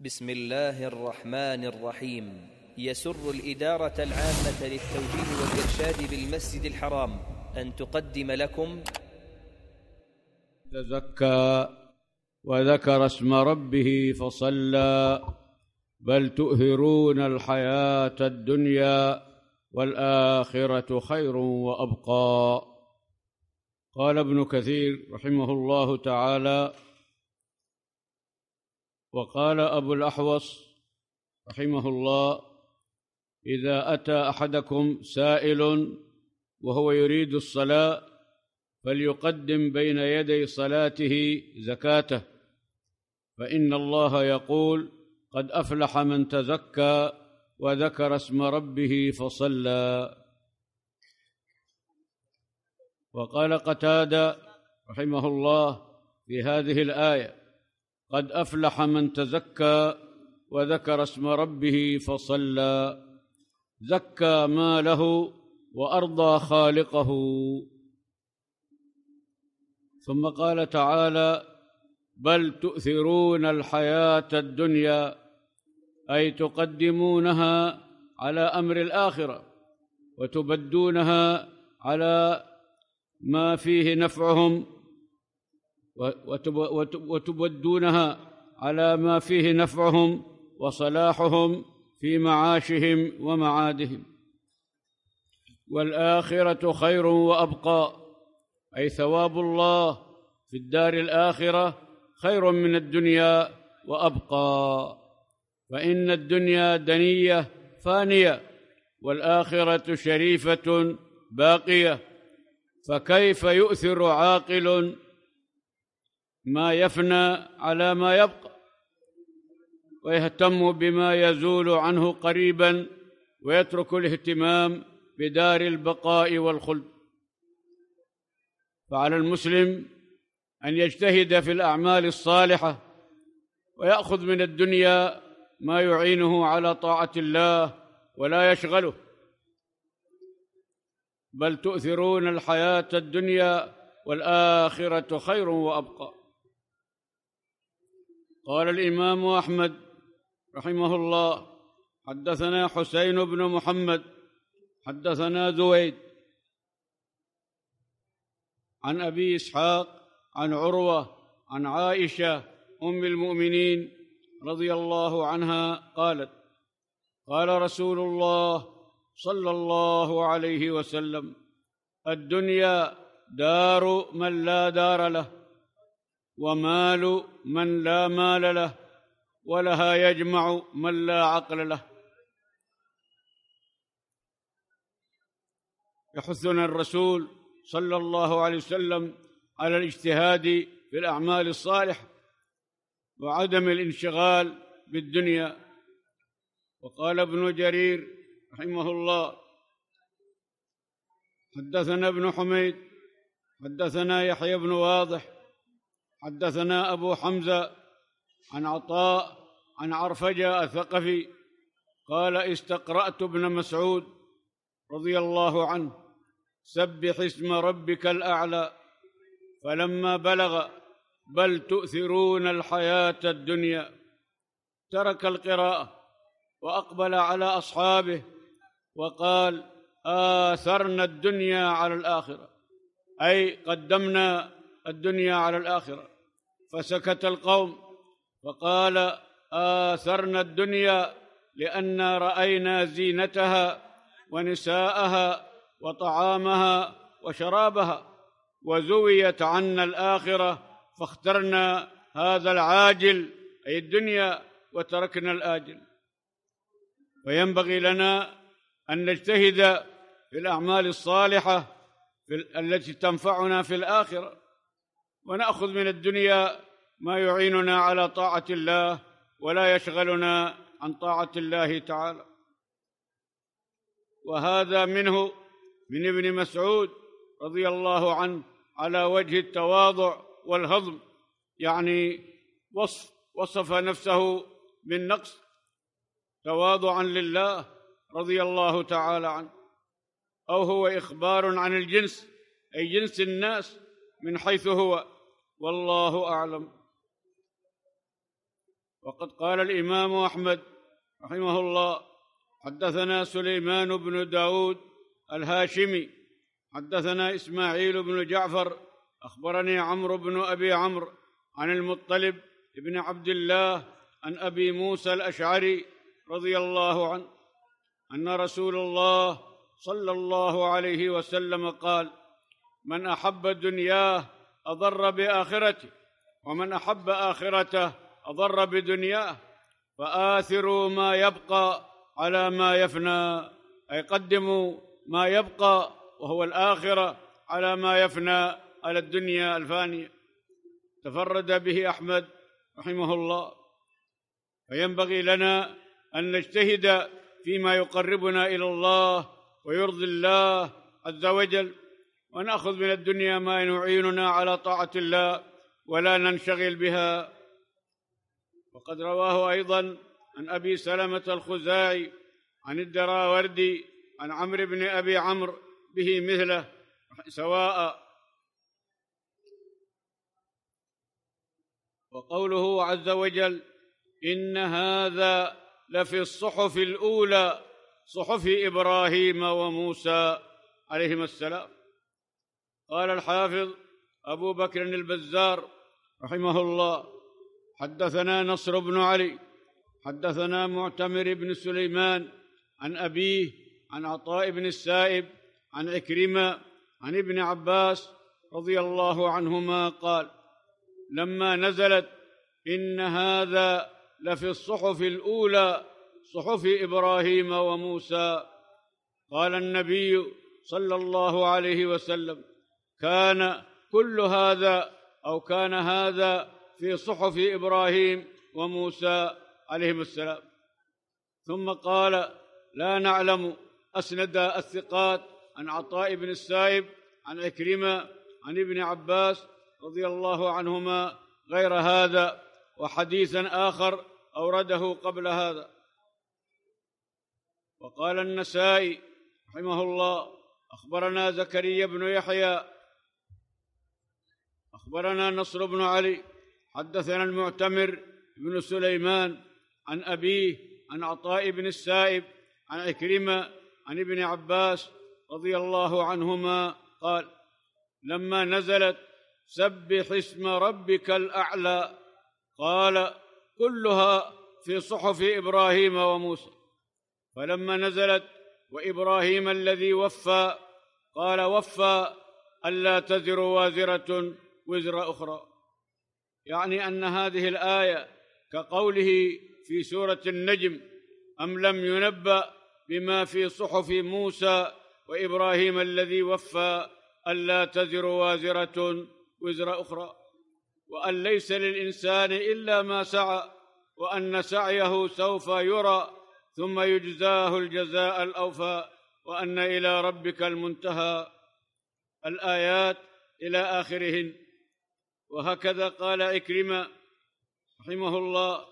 بسم الله الرحمن الرحيم يسر الإدارة العامة للتوجيه والإرشاد بالمسجد الحرام أن تقدم لكم تزكى وذكر اسم ربه فصلى بل تؤهرون الحياة الدنيا والآخرة خير وأبقى قال ابن كثير رحمه الله تعالى وقال أبو الأحوص رحمه الله إذا أتى أحدكم سائل وهو يريد الصلاة فليقدم بين يدي صلاته زكاته فإن الله يقول قد أفلح من تزكى وذكر اسم ربه فصلى وقال قتادة رحمه الله في هذه الآية قد افلح من تزكى وذكر اسم ربه فصلى زكى ماله وارضى خالقه ثم قال تعالى بل تؤثرون الحياه الدنيا اي تقدمونها على امر الاخره وتبدونها على ما فيه نفعهم وتبدونها على ما فيه نفعهم وصلاحهم في معاشهم ومعادهم والاخره خير وابقى اي ثواب الله في الدار الاخره خير من الدنيا وابقى فان الدنيا دنيه فانيه والاخره شريفه باقيه فكيف يؤثر عاقل ما يفنى على ما يبقى ويهتم بما يزول عنه قريبا ويترك الاهتمام بدار البقاء والخلد فعلى المسلم ان يجتهد في الاعمال الصالحه وياخذ من الدنيا ما يعينه على طاعه الله ولا يشغله بل تؤثرون الحياه الدنيا والاخره خير وابقى قال الامام احمد رحمه الله حدثنا حسين بن محمد حدثنا زويد عن ابي اسحاق عن عروه عن عائشه ام المؤمنين رضي الله عنها قالت قال رسول الله صلى الله عليه وسلم الدنيا دار من لا دار له ومال من لا مال له ولها يجمع من لا عقل له يحثنا الرسول صلى الله عليه وسلم على الاجتهاد في الاعمال الصالحه وعدم الانشغال بالدنيا وقال ابن جرير رحمه الله حدثنا ابن حميد حدثنا يحيى بن واضح حدثنا أبو حمزة عن عطاء عن عرفجة الثقفي قال استقرأت ابن مسعود رضي الله عنه سبح اسم ربك الأعلى فلما بلغ بل تؤثرون الحياة الدنيا ترك القراءة وأقبل على أصحابه وقال آثرنا الدنيا على الآخرة أي قدمنا الدنيا على الآخرة فسكت القوم فقال آثرنا الدنيا لأنا رأينا زينتها ونساءها وطعامها وشرابها وزويت عنا الآخرة فاخترنا هذا العاجل أي الدنيا وتركنا الآجل فينبغي لنا أن نجتهد في الأعمال الصالحة التي تنفعنا في الآخرة وناخذ من الدنيا ما يعيننا على طاعه الله ولا يشغلنا عن طاعه الله تعالى وهذا منه من ابن مسعود رضي الله عنه على وجه التواضع والهضم يعني وصف وصف نفسه بالنقص تواضعا لله رضي الله تعالى عنه او هو اخبار عن الجنس اي جنس الناس من حيث هو والله أعلم وقد قال الإمام أحمد رحمه الله حدثنا سليمان بن داود الهاشمي حدثنا إسماعيل بن جعفر أخبرني عمرو بن أبي عمرو عن المطلب بن عبد الله عن أبي موسى الأشعري رضي الله عنه أن رسول الله صلى الله عليه وسلم قال من احب دنياه اضر باخرته ومن احب اخرته اضر بدنياه فاثروا ما يبقى على ما يفنى اي قدموا ما يبقى وهو الاخره على ما يفنى على الدنيا الفانيه تفرد به احمد رحمه الله فينبغي لنا ان نجتهد فيما يقربنا الى الله ويرضي الله عز وجل وناخذ من الدنيا ما يعيننا على طاعه الله ولا ننشغل بها وقد رواه ايضا عن ابي سلمه الخزاعي عن الدراوردي عن عمرو بن ابي عمرو به مثله سواء وقوله عز وجل ان هذا لفي الصحف الاولى صحف ابراهيم وموسى عليهما السلام قال الحافظ أبو بكر البزار رحمه الله حدثنا نصر بن علي حدثنا معتمر بن سليمان عن أبيه عن عطاء بن السائب عن عكرمة عن ابن عباس رضي الله عنهما قال لما نزلت إن هذا لفي الصحف الأولى صحف إبراهيم وموسى قال النبي صلى الله عليه وسلم كان كل هذا أو كان هذا في صحف إبراهيم وموسى عليهم السلام ثم قال لا نعلم أسند الثقات عن عطاء بن السائب عن عكرمة عن ابن عباس رضي الله عنهما غير هذا وحديثا آخر أورده قبل هذا وقال النسائي رحمه الله أخبرنا زكريا بن يحيى اخبرنا نصر بن علي حدثنا المعتمر بن سليمان عن ابيه عن عطاء بن السائب عن عكرمه عن ابن عباس رضي الله عنهما قال لما نزلت سبح اسم ربك الاعلى قال كلها في صحف ابراهيم وموسى فلما نزلت وابراهيم الذي وفى قال وفى الا تزر وازره وزر أخرى يعني أن هذه الآية كقوله في سورة النجم أم لم ينبأ بما في صحف موسى وإبراهيم الذي وفى ألا تزر وازرة وزر أخرى وأن ليس للإنسان إلا ما سعى وأن سعيه سوف يرى ثم يجزاه الجزاء الأوفى وأن إلى ربك المنتهى الآيات إلى آخرهن وهكذا قال إكرمة رحمه الله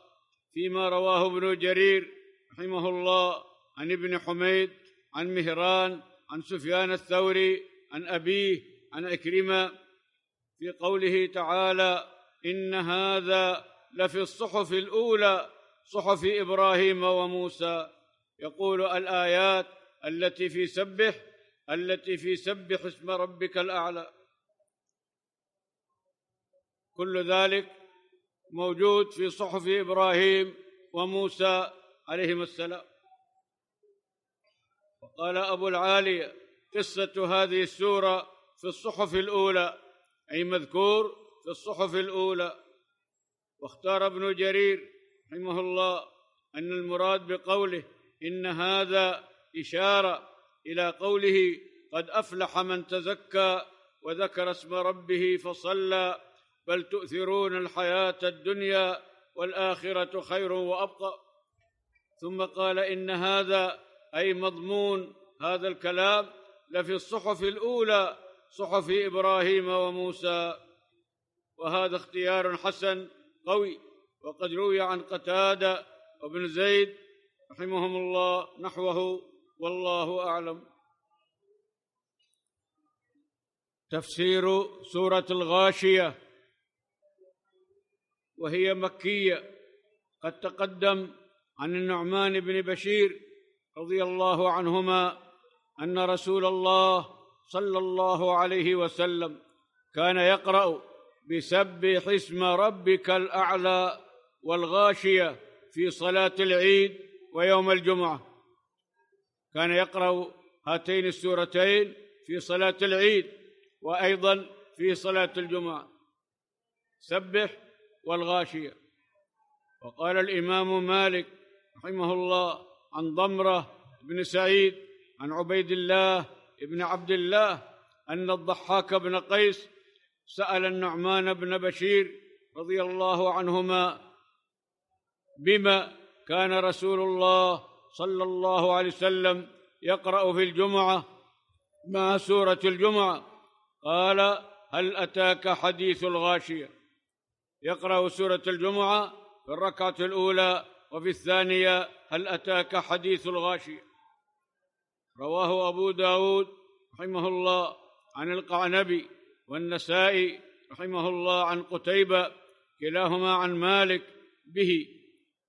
فيما رواه ابن جرير رحمه الله عن ابن حميد عن مهران عن سفيان الثوري عن أبيه عن إكرمة في قوله تعالى إن هذا لفي الصحف الأولى صحف إبراهيم وموسى يقول الآيات التي في سبح التي في سبح اسم ربك الأعلى كل ذلك موجود في صحف إبراهيم وموسى عليهما السلام وقال أبو العالية قصة هذه السورة في الصحف الأولى أي مذكور في الصحف الأولى واختار ابن جرير رحمه الله أن المراد بقوله إن هذا إشارة إلى قوله قد أفلح من تزكى وذكر اسم ربه فصلى بل تؤثرون الحياة الدنيا والآخرة خير وأبقى ثم قال إن هذا أي مضمون هذا الكلام لفي الصحف الأولى صحف إبراهيم وموسى وهذا اختيار حسن قوي وقد روي عن قتادة وابن زيد رحمهم الله نحوه والله أعلم تفسير سورة الغاشية وهي مكية قد تقدم عن النعمان بن بشير رضي الله عنهما أن رسول الله صلى الله عليه وسلم كان يقرأ بسبح اسم ربك الأعلى والغاشية في صلاة العيد ويوم الجمعة كان يقرأ هاتين السورتين في صلاة العيد وأيضا في صلاة الجمعة سبح والغاشية وقال الإمام مالك رحمه الله عن ضمرة بن سعيد عن عبيد الله بن عبد الله أن الضحاك بن قيس سأل النعمان بن بشير رضي الله عنهما بما كان رسول الله صلى الله عليه وسلم يقرأ في الجمعة مع سورة الجمعة قال هل أتاك حديث الغاشية يقرأ سورة الجمعة في الركعة الأولى وفي الثانية هل أتاك حديث الغاشية رواه أبو داود رحمه الله عن القعنبي والنسائي رحمه الله عن قتيبة كلاهما عن مالك به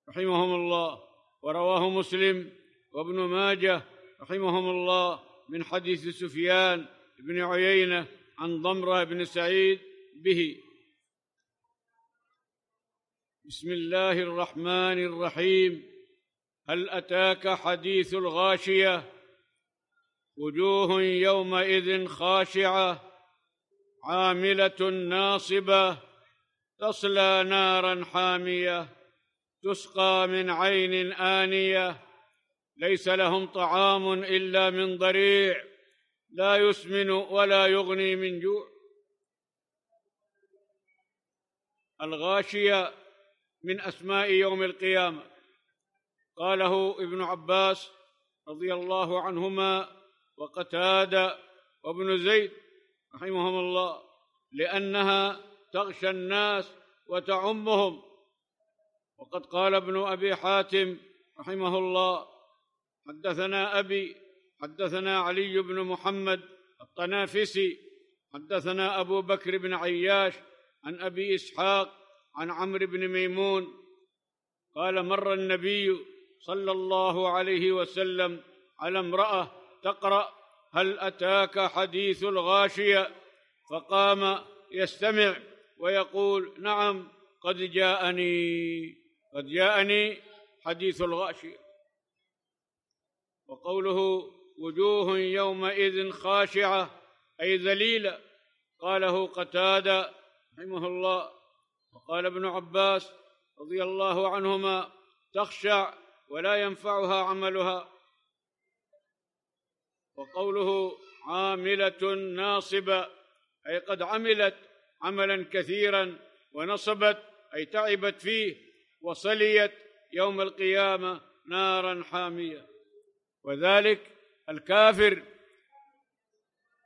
رحمهم الله ورواه مسلم وابن ماجه رحمهم الله من حديث سفيان بن عيينة عن ضمرة بن سعيد به بسم الله الرحمن الرحيم هل اتاك حديث الغاشيه وجوه يومئذ خاشعه عامله ناصبه تصلى نارا حاميه تسقى من عين انيه ليس لهم طعام الا من ضريع لا يسمن ولا يغني من جوع الغاشيه من اسماء يوم القيامه قاله ابن عباس رضي الله عنهما وقتاد وابن زيد رحمهم الله لانها تغشى الناس وتعمهم وقد قال ابن ابي حاتم رحمه الله حدثنا ابي حدثنا علي بن محمد الطنافسي حدثنا ابو بكر بن عياش عن ابي اسحاق عن عمرو بن ميمون قال مر النبي صلى الله عليه وسلم على امرأة تقرأ هل أتاك حديث الغاشية فقام يستمع ويقول نعم قد جاءني قد جاءني حديث الغاشية وقوله وجوه يومئذ خاشعة أي ذليلة قاله قتادة رحمه الله وقال ابن عباس رضي الله عنهما تخشع ولا ينفعها عملها وقوله عاملة ناصبة أي قد عملت عملا كثيرا ونصبت أي تعبت فيه وصليت يوم القيامة نارا حامية وذلك الكافر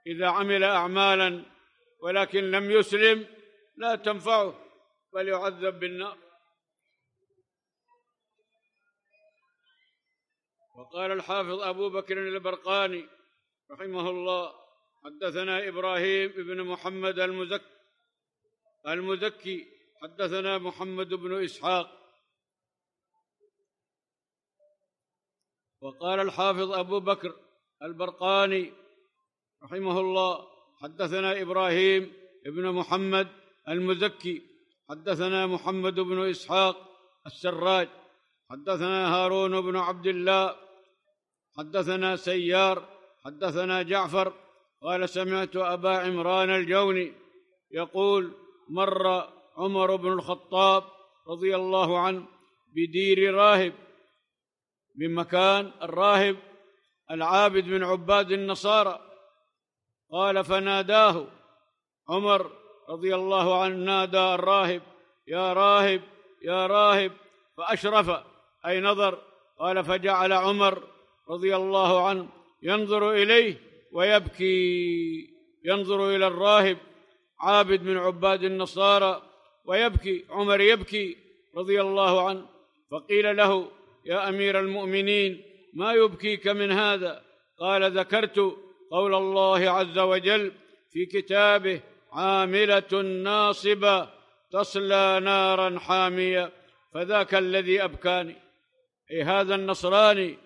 إذا عمل أعمالا ولكن لم يسلم لا تنفعه فليعذب بالنار وقال الحافظ أبو بكر البرقاني رحمه الله حدثنا إبراهيم بن محمد المزكي المزكي حدثنا محمد بن إسحاق وقال الحافظ أبو بكر البرقاني رحمه الله حدثنا إبراهيم بن محمد المزكي حدثنا محمد بن اسحاق السراج حدثنا هارون بن عبد الله حدثنا سيار حدثنا جعفر قال سمعت ابا عمران الجوني يقول مر عمر بن الخطاب رضي الله عنه بدير راهب من مكان الراهب العابد من عباد النصارى قال فناداه عمر رضي الله عنه نادى الراهب يا راهب يا راهب فأشرف أي نظر قال فجعل عمر رضي الله عنه ينظر إليه ويبكي ينظر إلى الراهب عابد من عباد النصارى ويبكي عمر يبكي رضي الله عنه فقيل له يا أمير المؤمنين ما يبكيك من هذا قال ذكرت قول الله عز وجل في كتابه عامله ناصبه تصلى نارا حاميه فذاك الذي ابكاني اي هذا النصراني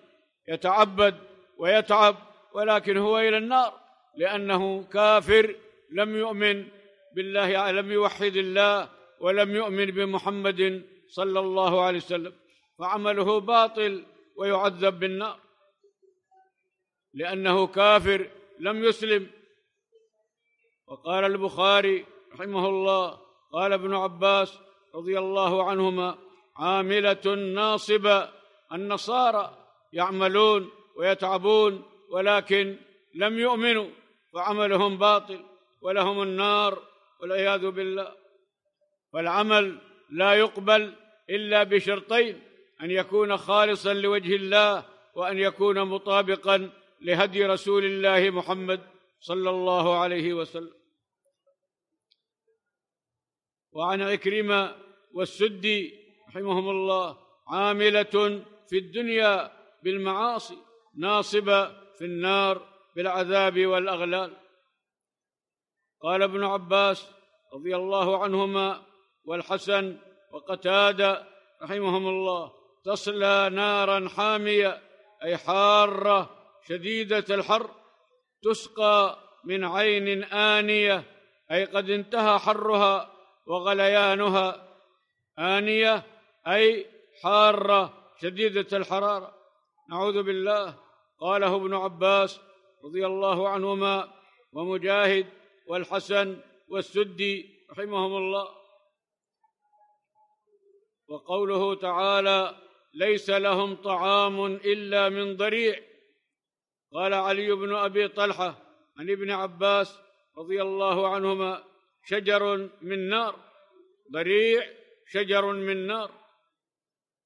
يتعبد ويتعب ولكن هو الى النار لانه كافر لم يؤمن بالله لم يوحد الله ولم يؤمن بمحمد صلى الله عليه وسلم فعمله باطل ويعذب بالنار لانه كافر لم يسلم وقال البخاري رحمه الله قال ابن عباس رضي الله عنهما عامله ناصبه النصارى يعملون ويتعبون ولكن لم يؤمنوا وعملهم باطل ولهم النار والعياذ بالله فالعمل لا يقبل الا بشرطين ان يكون خالصا لوجه الله وان يكون مطابقا لهدي رسول الله محمد صلى الله عليه وسلم وعن عكرمة والسدي رحمهم الله عاملة في الدنيا بالمعاصي ناصبة في النار بالعذاب والأغلال قال ابن عباس رضي الله عنهما والحسن وقتادة رحمهم الله تصلى نارا حامية أي حارة شديدة الحر تسقى من عين آنية أي قد انتهى حرها وغليانها آنية أي حارة شديدة الحرارة نعوذ بالله قاله ابن عباس رضي الله عنهما ومجاهد والحسن والسدي رحمهم الله وقوله تعالى ليس لهم طعام إلا من ضريع قال علي بن أبي طلحة عن ابن عباس رضي الله عنهما شجر من نار ضريع شجر من نار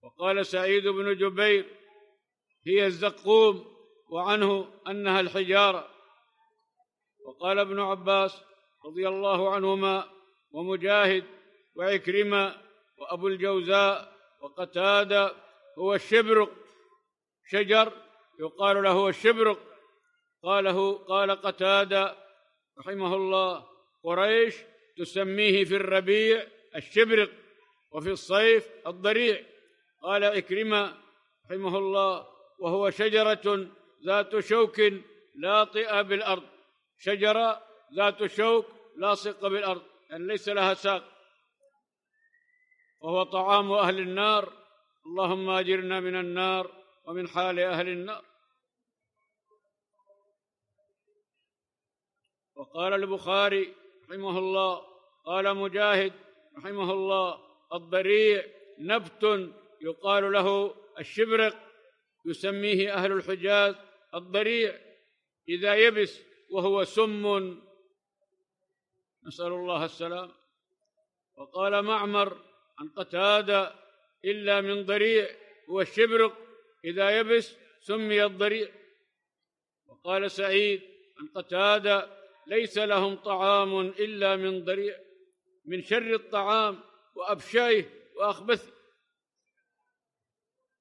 وقال سعيد بن جبير هي الزقوم وعنه انها الحجاره وقال ابن عباس رضي الله عنهما ومجاهد وعكرمه وابو الجوزاء وقتاده هو الشبرق شجر يقال له هو الشبرق قاله قال قتاده رحمه الله قريش تسميه في الربيع الشبرق وفي الصيف الضريع قال إكرمة رحمه الله وهو شجرة ذات شوك لاطئة بالأرض شجرة ذات شوك لاصقة بالأرض يعني ليس لها ساق وهو طعام أهل النار اللهم أجرنا من النار ومن حال أهل النار وقال البخاري رحمه الله قال مجاهد رحمه الله الضريع نبت يقال له الشبرق يسميه أهل الحجاز الضريع إذا يبس وهو سم نسأل الله السلام وقال معمر عن قتادة إلا من ضريع هو الشبرق إذا يبس سمي الضريع وقال سعيد عن قتادة ليس لهم طعام إلا من ضريع من شر الطعام وابشائه وأخبثه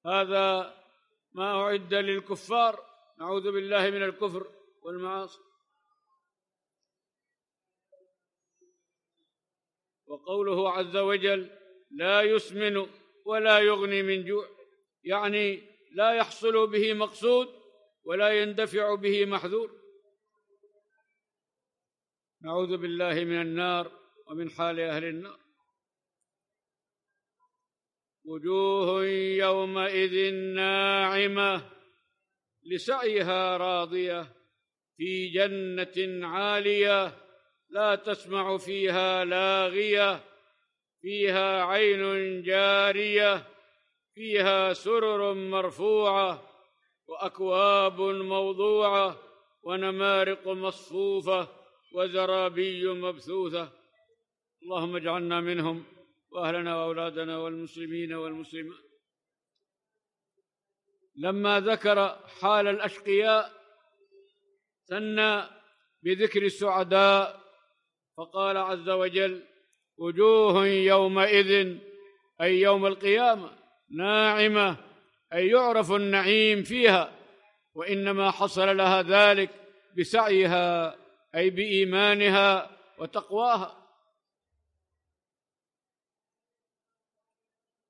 هذا ما أعد للكفار نعوذ بالله من الكفر والمعاصي وقوله عز وجل لا يسمن ولا يغني من جوع يعني لا يحصل به مقصود ولا يندفع به محذور نعوذ بالله من النار ومن حال أهل النار وجوه يومئذ ناعمة لسعيها راضية في جنة عالية لا تسمع فيها لاغية فيها عين جارية فيها سرر مرفوعة وأكواب موضوعة ونمارق مصفوفة وزرابي مبثوثة اللهم اجعلنا منهم وأهلنا وأولادنا والمسلمين والمسلمات لما ذكر حال الأشقياء ثنى بذكر السعداء فقال عز وجل وجوه يومئذ أي يوم القيامة ناعمة أي يعرف النعيم فيها وإنما حصل لها ذلك بسعيها اي بايمانها وتقواها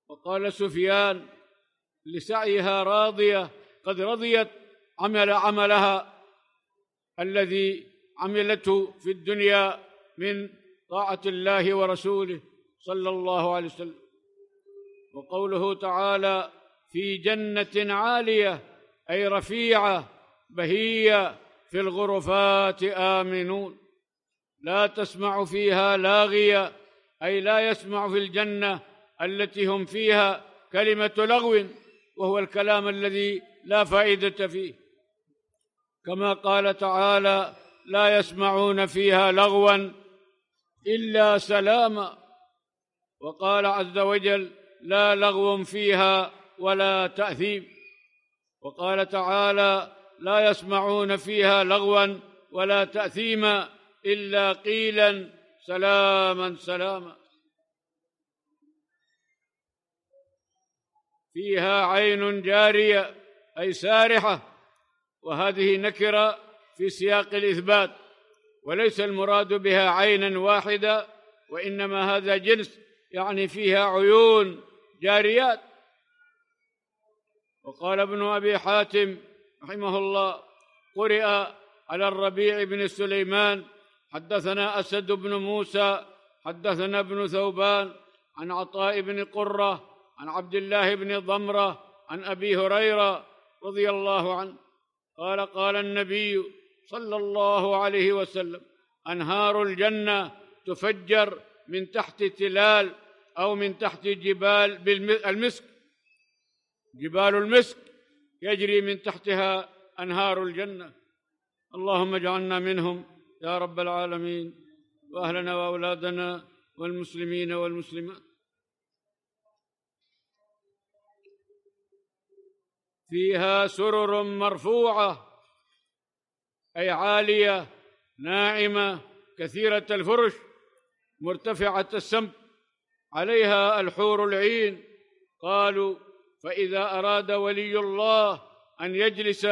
وقال سفيان لسعيها راضيه قد رضيت عمل عملها الذي عملته في الدنيا من طاعه الله ورسوله صلى الله عليه وسلم وقوله تعالى في جنه عاليه اي رفيعه بهيه في الغرفات آمنون لا تسمع فيها لاغية أي لا يسمع في الجنة التي هم فيها كلمة لغو وهو الكلام الذي لا فائدة فيه كما قال تعالى لا يسمعون فيها لغوا إلا سلاما وقال عز وجل لا لغو فيها ولا تأثيم وقال تعالى لا يسمعون فيها لغوا ولا تاثيما الا قيلا سلاما سلاما فيها عين جاريه اي سارحه وهذه نكره في سياق الاثبات وليس المراد بها عينا واحده وانما هذا جنس يعني فيها عيون جاريات وقال ابن ابي حاتم رحمه الله قرئ على الربيع بن سليمان حدثنا أسد بن موسى حدثنا ابن ثوبان عن عطاء بن قرة عن عبد الله بن ضمرة عن أبي هريرة رضي الله عنه قال قال النبي صلى الله عليه وسلم أنهار الجنة تفجر من تحت تلال أو من تحت جبال المسك جبال المسك يجري من تحتها انهار الجنه اللهم اجعلنا منهم يا رب العالمين واهلنا واولادنا والمسلمين والمسلمات فيها سرر مرفوعه اي عاليه ناعمه كثيره الفرش مرتفعه السمت عليها الحور العين قالوا فإذا أراد ولي الله أن يجلس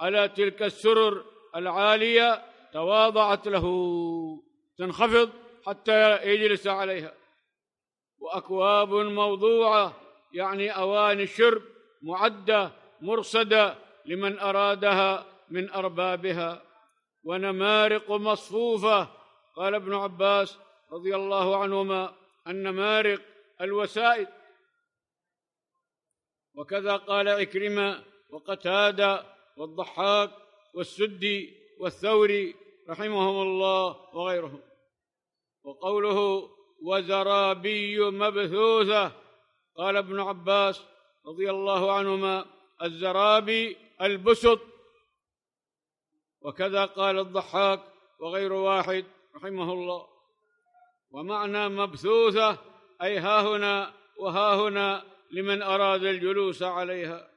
على تلك السرر العالية تواضعت له تنخفض حتى يجلس عليها وأكواب موضوعة يعني أواني الشرب معدة مرصدة لمن أرادها من أربابها ونمارق مصفوفة قال ابن عباس رضي الله عنهما النمارق الوسائد وكذا قال عكرمة وقتادة والضحاك والسدي والثوري رحمهم الله وغيرهم وقوله وزرابي مبثوثة قال ابن عباس رضي الله عنهما الزرابي البسط وكذا قال الضحاك وغير واحد رحمه الله ومعنى مبثوثة أي ها هنا وها هنا لمن أراد الجلوس عليها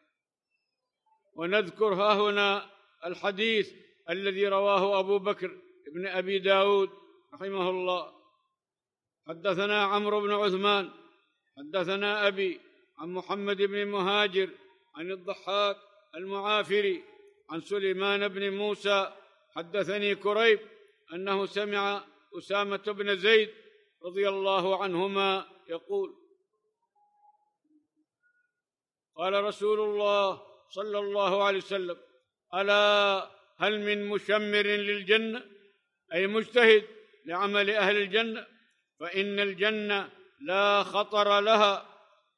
ونذكر ها هنا الحديث الذي رواه أبو بكر بن أبي داود رحمه الله حدثنا عمرو بن عثمان حدثنا أبي عن محمد بن مهاجر عن الضحاك المعافري عن سليمان بن موسى حدثني كريب أنه سمع أسامة بن زيد رضي الله عنهما يقول قال رسول الله صلى الله عليه وسلم الا هل من مشمر للجنه اي مجتهد لعمل اهل الجنه فان الجنه لا خطر لها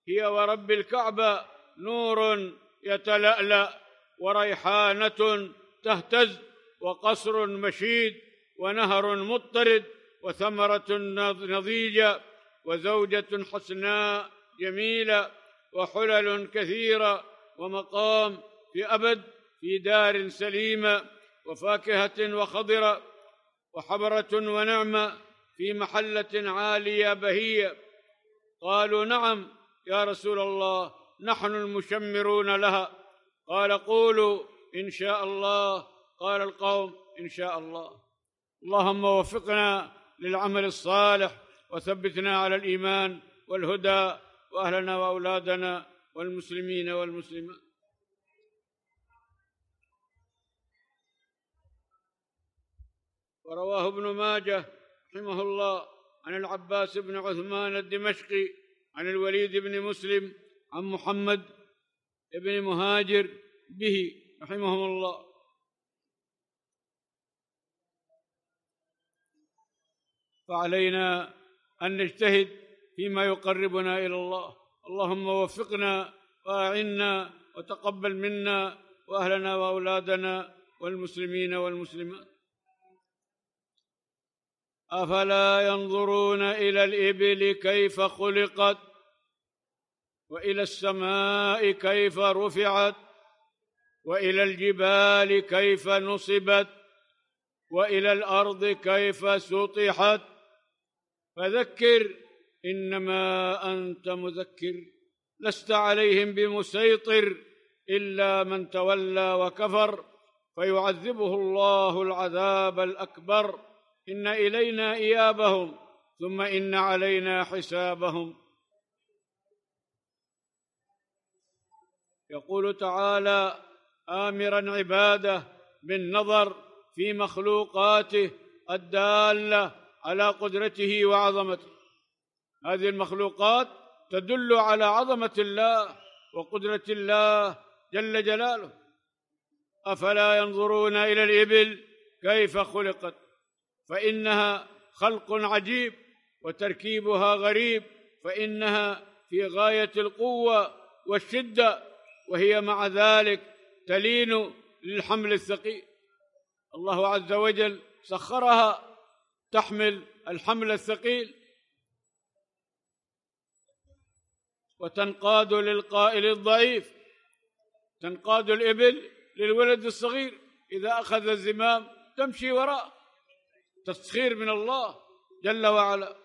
هي ورب الكعبه نور يتلالا وريحانه تهتز وقصر مشيد ونهر مضطرد وثمره نضيجه وزوجه حسناء جميله وحلل كثيرة ومقام في أبد في دار سليمة وفاكهة وخضرة وحبرة ونعمة في محلة عالية بهية قالوا نعم يا رسول الله نحن المشمرون لها قال قولوا إن شاء الله قال القوم إن شاء الله اللهم وفقنا للعمل الصالح وثبتنا على الإيمان والهدى وأهلنا وأولادنا والمسلمين والمسلمات ورواه ابن ماجه رحمه الله عن العباس بن عثمان الدمشقي عن الوليد بن مسلم عن محمد بن مهاجر به رحمهم الله فعلينا أن نجتهد فيما يقربنا إلى الله اللهم وفقنا وأعنا وتقبل منا وأهلنا وأولادنا والمسلمين والمسلمات أفلا ينظرون إلى الإبل كيف خلقت وإلى السماء كيف رفعت والى الجبال كيف نصبت والى الارض كيف سطحت فذكر انما انت مذكر لست عليهم بمسيطر الا من تولى وكفر فيعذبه الله العذاب الاكبر ان الينا ايابهم ثم ان علينا حسابهم يقول تعالى امرا عباده بالنظر في مخلوقاته الداله على قدرته وعظمته هذه المخلوقات تدل على عظمة الله وقدرة الله جل جلاله أفلا ينظرون إلى الإبل كيف خلقت فإنها خلق عجيب وتركيبها غريب فإنها في غاية القوة والشدة وهي مع ذلك تلين للحمل الثقيل الله عز وجل سخرها تحمل الحمل الثقيل وتنقاد للقائل الضعيف تنقاد الإبل للولد الصغير إذا أخذ الزمام تمشي وراء تسخير من الله جل وعلا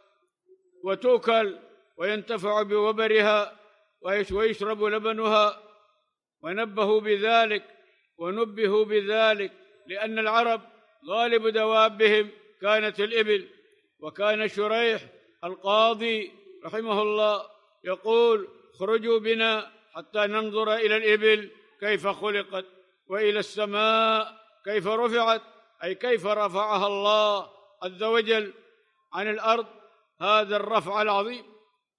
وتؤكل وينتفع بوبرها ويشرب لبنها ونبهوا بذلك ونبهوا بذلك لأن العرب غالب دوابهم كانت الإبل وكان شريح القاضي رحمه الله يقول اخرجوا بنا حتى ننظر إلى الإبل كيف خلقت وإلى السماء كيف رفعت أي كيف رفعها الله عز وجل عن الأرض هذا الرفع العظيم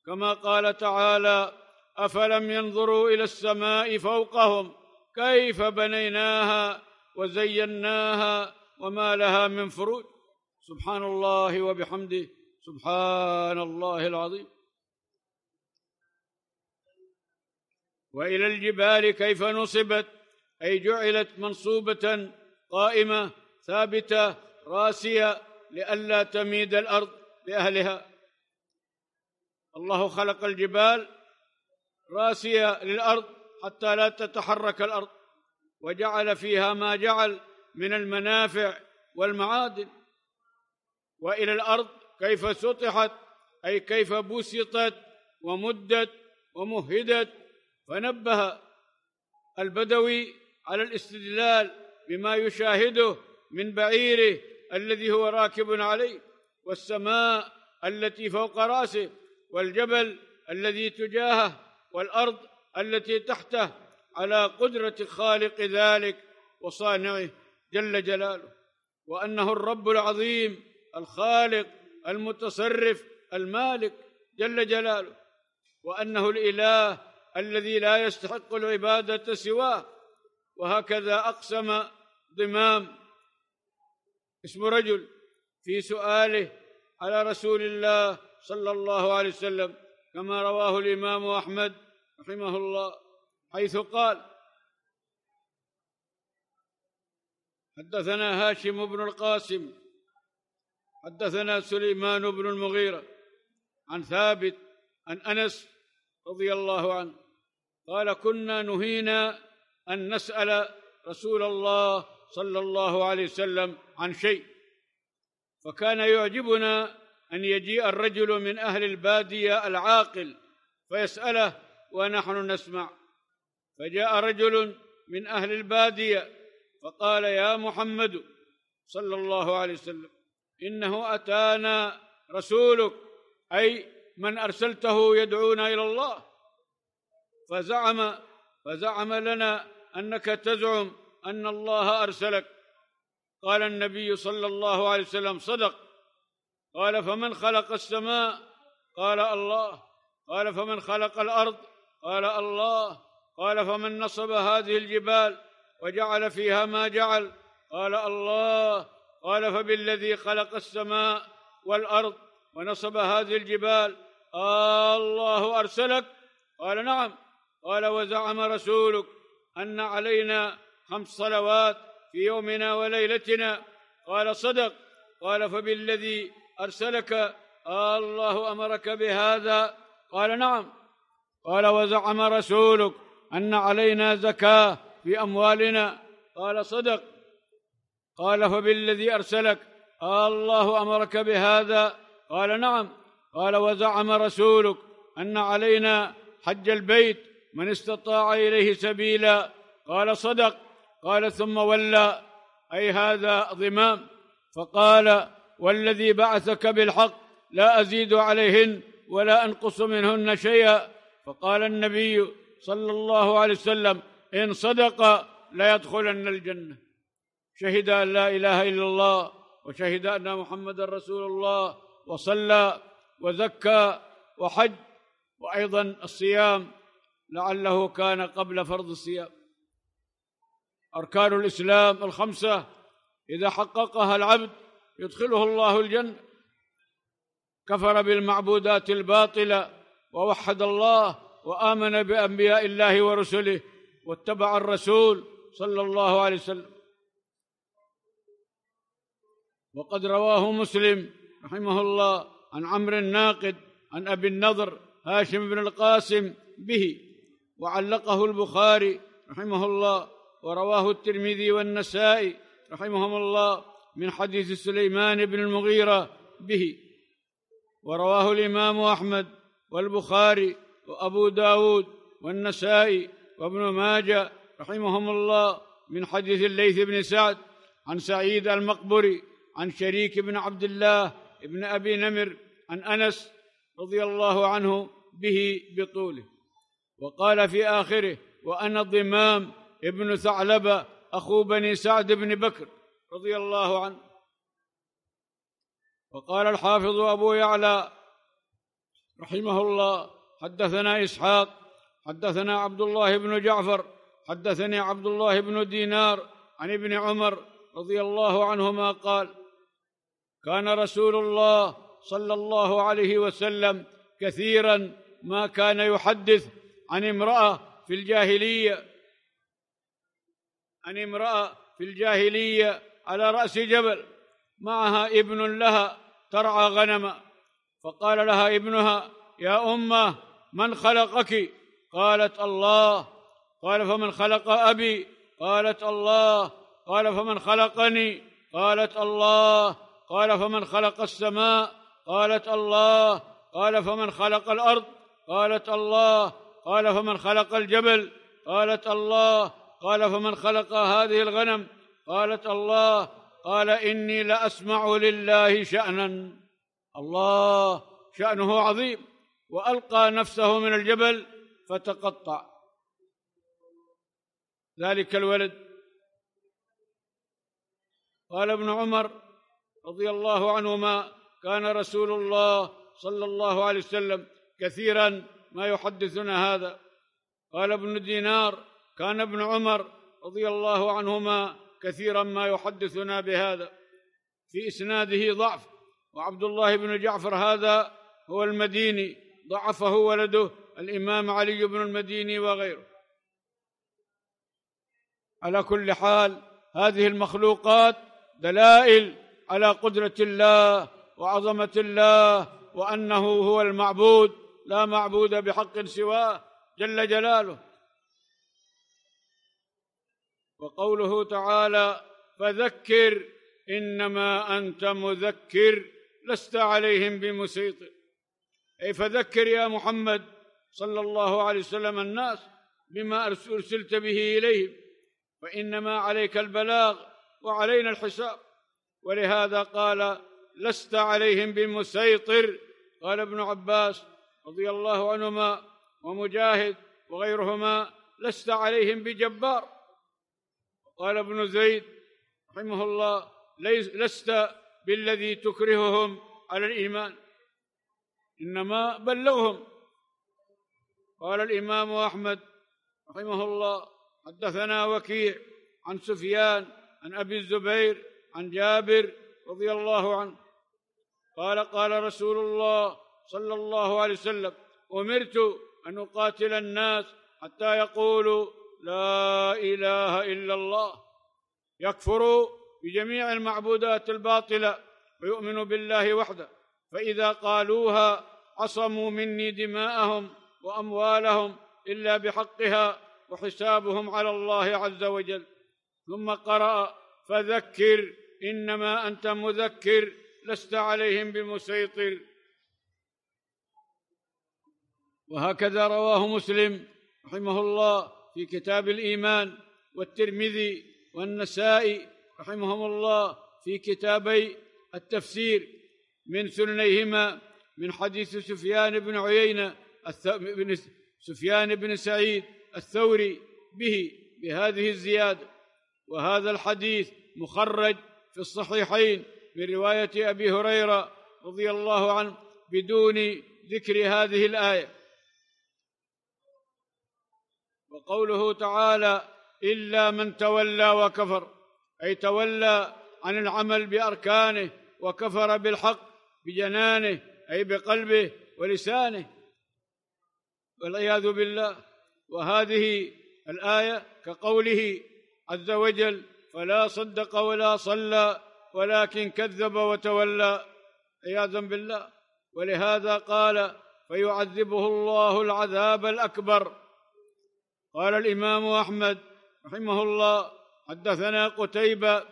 كما قال تعالى أفلم ينظروا إلى السماء فوقهم كيف بنيناها وزيناها وما لها من فروج سبحان الله وبحمده سبحان الله العظيم والى الجبال كيف نصبت اي جعلت منصوبه قائمه ثابته راسيه لئلا تميد الارض لاهلها الله خلق الجبال راسيه للارض حتى لا تتحرك الارض وجعل فيها ما جعل من المنافع والمعادن والى الارض كيف سطحت اي كيف بسطت ومدت ومهدت ونبه البدوي على الاستدلال بما يشاهده من بعيره الذي هو راكب عليه والسماء التي فوق راسه والجبل الذي تجاهه والارض التي تحته على قدره خالق ذلك وصانعه جل جلاله وانه الرب العظيم الخالق المتصرف المالك جل جلاله وانه الاله الذي لا يستحق العبادة سواه وهكذا أقسم ضمام اسم رجل في سؤاله على رسول الله صلى الله عليه وسلم كما رواه الإمام أحمد رحمه الله حيث قال حدثنا هاشم بن القاسم حدثنا سليمان بن المغيرة عن ثابت عن أنس رضي الله عنه قال كنا نهينا ان نسال رسول الله صلى الله عليه وسلم عن شيء فكان يعجبنا ان يجيء الرجل من اهل الباديه العاقل فيساله ونحن نسمع فجاء رجل من اهل الباديه فقال يا محمد صلى الله عليه وسلم انه اتانا رسولك اي من ارسلته يدعونا الى الله فزعم فزعم لنا انك تزعم ان الله ارسلك قال النبي صلى الله عليه وسلم صدق قال فمن خلق السماء قال الله قال فمن خلق الارض قال الله قال فمن نصب هذه الجبال وجعل فيها ما جعل قال الله قال فبالذي خلق السماء والارض ونصب هذه الجبال الله أرسلك قال نعم قال وزعم رسولك أن علينا خمس صلوات في يومنا وليلتنا قال صدق قال فبالذي أرسلك الله أمرك بهذا قال نعم قال وزعم رسولك أن علينا زكاة في أموالنا قال صدق قال فبالذي أرسلك الله أمرك بهذا قال نعم قال وزعم رسولك ان علينا حج البيت من استطاع اليه سبيلا قال صدق قال ثم ولى اي هذا ضمام فقال والذي بعثك بالحق لا ازيد عليهن ولا انقص منهن شيئا فقال النبي صلى الله عليه وسلم ان صدق ليدخلن الجنه شهد ان لا اله الا الله وشهد ان محمدا رسول الله وصلى وزكى وحج وايضا الصيام لعله كان قبل فرض الصيام اركان الاسلام الخمسه اذا حققها العبد يدخله الله الجنه كفر بالمعبودات الباطله ووحد الله وامن بانبياء الله ورسله واتبع الرسول صلى الله عليه وسلم وقد رواه مسلم رحمه الله عن عمرو الناقد عن أبي النضر هاشم بن القاسم به وعلقه البخاري رحمه الله ورواه الترمذي والنسائي رحمهم الله من حديث سليمان بن المغيرة به ورواه الإمام أحمد والبخاري وأبو داود والنسائي وابن ماجة رحمهم الله من حديث الليث بن سعد عن سعيد المقبري عن شريك بن عبد الله ابن أبي نمر عن أنس رضي الله عنه به بطوله وقال في آخره وأنا الضمام ابن ثعلبة أخو بني سعد بن بكر رضي الله عنه وقال الحافظ أبو يعلى رحمه الله حدثنا إسحاق حدثنا عبد الله بن جعفر حدثني عبد الله بن دينار عن ابن عمر رضي الله عنهما قال كان رسول الله صلى الله عليه وسلم كثيرا ما كان يحدث عن امراه في الجاهليه عن امراه في الجاهليه على راس جبل معها ابن لها ترعى غنما فقال لها ابنها يا امه من خلقك قالت الله قال فمن خلق ابي قالت الله قال فمن خلقني قالت الله قال فمن خلق السماء قالت الله قال فمن خلق الارض قالت الله قال فمن خلق الجبل قالت الله قال فمن خلق هذه الغنم قالت الله قال اني لاسمع لله شانا الله شانه عظيم والقى نفسه من الجبل فتقطع ذلك الولد قال ابن عمر رضي الله عنهما كان رسول الله صلى الله عليه وسلم كثيرا ما يحدثنا هذا قال ابن دينار كان ابن عمر رضي الله عنهما كثيرا ما يحدثنا بهذا في اسناده ضعف وعبد الله بن جعفر هذا هو المديني ضعفه ولده الامام علي بن المديني وغيره على كل حال هذه المخلوقات دلائل على قدره الله وعظمه الله وانه هو المعبود لا معبود بحق سواه جل جلاله وقوله تعالى فذكر انما انت مذكر لست عليهم بمسيطر اي فذكر يا محمد صلى الله عليه وسلم الناس بما ارسلت به اليهم فانما عليك البلاغ وعلينا الحساب ولهذا قال لست عليهم بمسيطر قال ابن عباس رضي الله عنهما ومجاهد وغيرهما لست عليهم بجبار قال ابن زيد رحمه الله لست بالذي تكرههم على الإيمان إنما بلغهم قال الإمام أحمد رحمه الله حدثنا وكيع عن سفيان عن أبي الزبير عن جابر رضي الله عنه قال قال رسول الله صلى الله عليه وسلم أمرت أن أقاتل الناس حتى يقولوا لا إله إلا الله يكفروا بجميع المعبودات الباطلة ويؤمنوا بالله وحده فإذا قالوها عصموا مني دماءهم وأموالهم إلا بحقها وحسابهم على الله عز وجل ثم قرأ فذكر انما انت مذكر لست عليهم بمسيطر وهكذا رواه مسلم رحمه الله في كتاب الايمان والترمذي والنسائي رحمهم الله في كتابي التفسير من سننيهما من حديث سفيان بن عيينه بن سفيان بن سعيد الثوري به بهذه الزياده وهذا الحديث مخرج في الصحيحين من روايه ابي هريره رضي الله عنه بدون ذكر هذه الايه وقوله تعالى الا من تولى وكفر اي تولى عن العمل باركانه وكفر بالحق بجنانه اي بقلبه ولسانه والعياذ بالله وهذه الايه كقوله عز وجل فلا صدق ولا صلى ولكن كذب وتولى عياذا بالله ولهذا قال فيعذبه الله العذاب الاكبر قال الامام احمد رحمه الله حدثنا قتيبه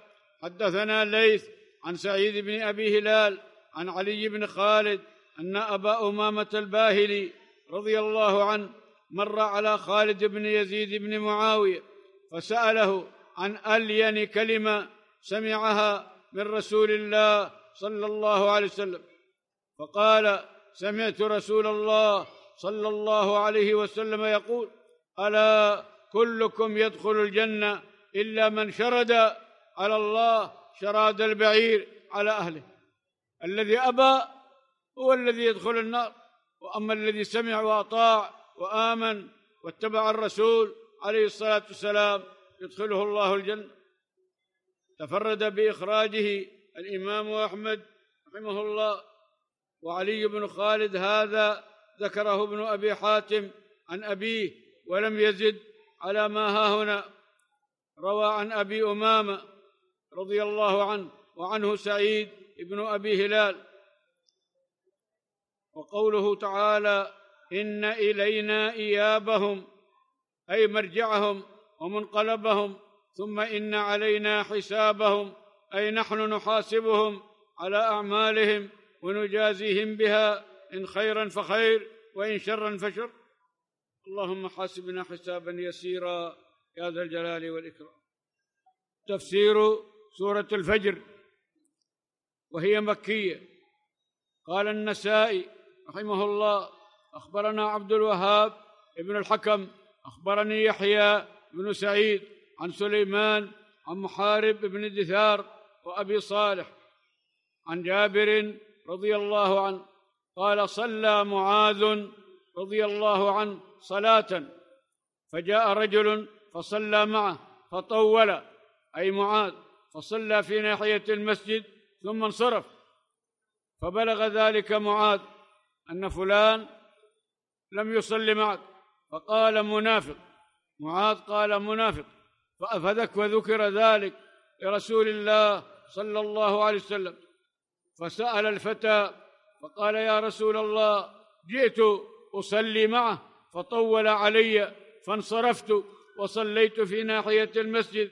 حدثنا ليث عن سعيد بن ابي هلال عن علي بن خالد ان ابا امامه الباهلي رضي الله عنه مر على خالد بن يزيد بن معاويه فساله عن الين كلمه سمعها من رسول الله صلى الله عليه وسلم فقال سمعت رسول الله صلى الله عليه وسلم يقول الا كلكم يدخل الجنه الا من شرد على الله شراد البعير على اهله الذي ابى هو الذي يدخل النار واما الذي سمع واطاع وامن واتبع الرسول عليه الصلاه والسلام يدخله الله الجنة تفرد بإخراجه الإمام أحمد رحمه الله وعلي بن خالد هذا ذكره ابن أبي حاتم عن أبيه ولم يزد على ما ها هنا روى عن أبي أمامة رضي الله عنه وعنه سعيد ابن أبي هلال وقوله تعالى إن إلينا إيابهم أي مرجعهم ومنقلبهم ثم ان علينا حسابهم اي نحن نحاسبهم على اعمالهم ونجازيهم بها ان خيرا فخير وان شرا فشر اللهم حاسبنا حسابا يسيرا يا ذا الجلال والاكرام تفسير سوره الفجر وهي مكيه قال النسائي رحمه الله اخبرنا عبد الوهاب ابن الحكم اخبرني يحيى بن سعيد عن سليمان عن محارب بن دثار وأبي صالح عن جابر رضي الله عنه قال صلى معاذ رضي الله عنه صلاة فجاء رجل فصلى معه فطول أي معاذ فصلى في ناحية المسجد ثم انصرف فبلغ ذلك معاذ أن فلان لم يصلي معك فقال منافق معاذ قال منافق فأفدك وذكر ذلك لرسول الله صلى الله عليه وسلم فسأل الفتى فقال يا رسول الله جئت أصلي معه فطول علي فانصرفت وصليت في ناحية المسجد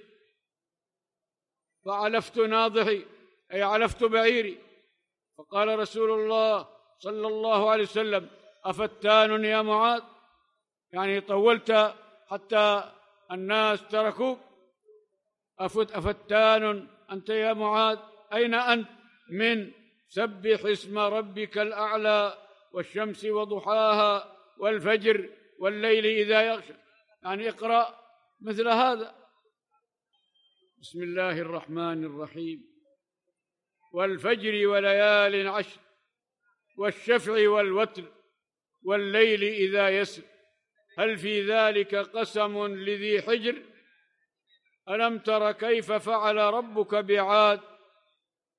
فعلفت ناضحي أي علفت بعيري فقال رسول الله صلى الله عليه وسلم أفتان يا معاذ يعني طولت حتى الناس تركوك أفت أفتان أنت يا معاذ أين أنت من سبح اسم ربك الأعلى والشمس وضحاها والفجر والليل إذا يغشى يعني اقرأ مثل هذا بسم الله الرحمن الرحيم والفجر وليال عشر والشفع والوتر والليل إذا يسر هل في ذلك قسم لذي حجر الم تر كيف فعل ربك بعاد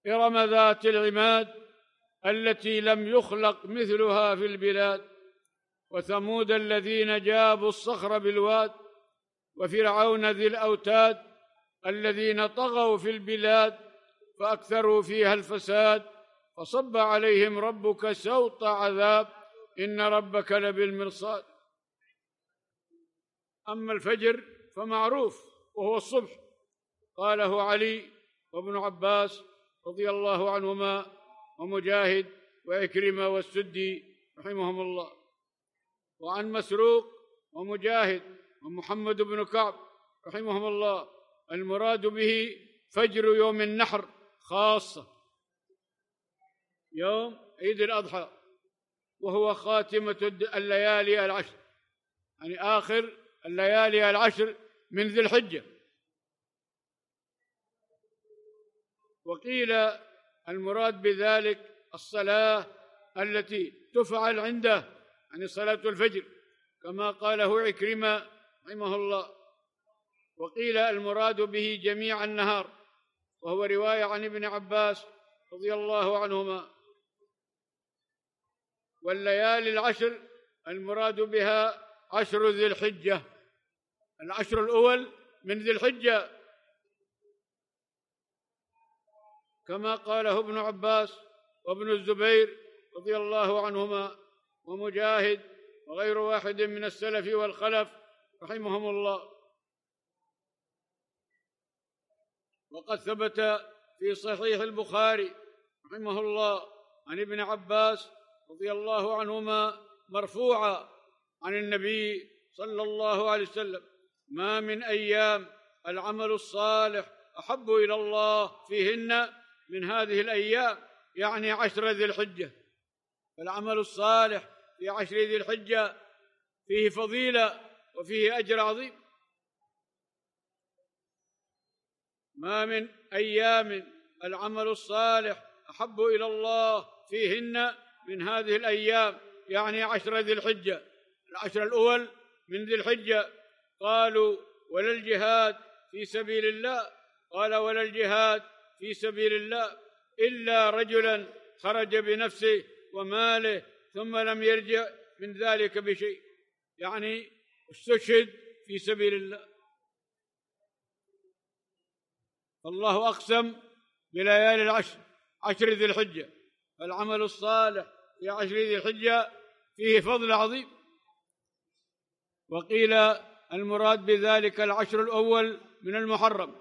ارم ذات العماد التي لم يخلق مثلها في البلاد وثمود الذين جابوا الصخر بالواد وفرعون ذي الاوتاد الذين طغوا في البلاد فاكثروا فيها الفساد فصب عليهم ربك سوط عذاب ان ربك لبالمرصاد أما الفجر فمعروف وهو الصبح قاله علي وابن عباس رضي الله عنهما ومجاهد وعكرمة والسدي رحمهم الله وعن مسروق ومجاهد ومحمد بن كعب رحمهم الله المراد به فجر يوم النحر خاصة يوم عيد الأضحى وهو خاتمة الليالي العشر يعني آخر الليالي العشر من ذي الحجة وقيل المراد بذلك الصلاة التي تفعل عنده يعني صلاة الفجر كما قاله عكرمة رحمه الله وقيل المراد به جميع النهار وهو رواية عن ابن عباس رضي الله عنهما والليالي العشر المراد بها أشر ذي الحجة العشر الأول من ذي الحجة كما قاله ابن عباس وابن الزبير رضي الله عنهما ومجاهد وغير واحد من السلف والخلف رحمهم الله وقد ثبت في صحيح البخاري رحمه الله عن ابن عباس رضي الله عنهما مرفوعا عن النبي صلى الله عليه وسلم ما من ايام العمل الصالح احب الى الله فيهن من هذه الايام يعني عشر ذي الحجه فالعمل الصالح في عشر ذي الحجه فيه فضيله وفيه اجر عظيم ما من ايام العمل الصالح احب الى الله فيهن من هذه الايام يعني عشر ذي الحجه العشر الأول من ذي الحجة قالوا ولا الجهاد في سبيل الله قال ولا الجهاد في سبيل الله إلا رجلا خرج بنفسه وماله ثم لم يرجع من ذلك بشيء يعني استشهد في سبيل الله فالله أقسم بليالي العشر عشر ذي الحجة فالعمل الصالح في عشر ذي الحجة فيه فضل عظيم وقيل المراد بذلك العشر الأول من المحرم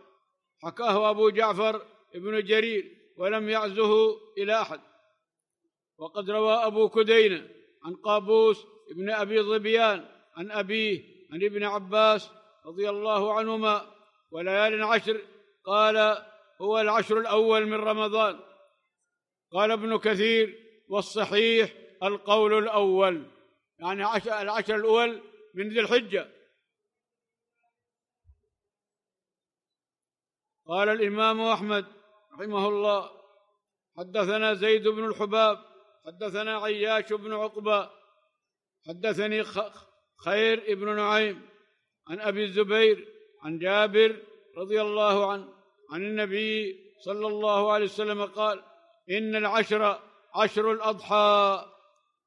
حكاه أبو جعفر ابن جرير ولم يعزه إلى أحد وقد روى أبو كدينة عن قابوس ابن أبي ظبيان عن أبيه عن ابن عباس رضي الله عنهما وليال عشر قال هو العشر الأول من رمضان قال ابن كثير والصحيح القول الأول يعني العشر الأول من ذي الحجة قال الإمام أحمد رحمه الله حدثنا زيد بن الحباب حدثنا عياش بن عقبة حدثني خير بن نعيم عن أبي الزبير عن جابر رضي الله عنه عن النبي صلى الله عليه وسلم قال إن العشر عشر الأضحى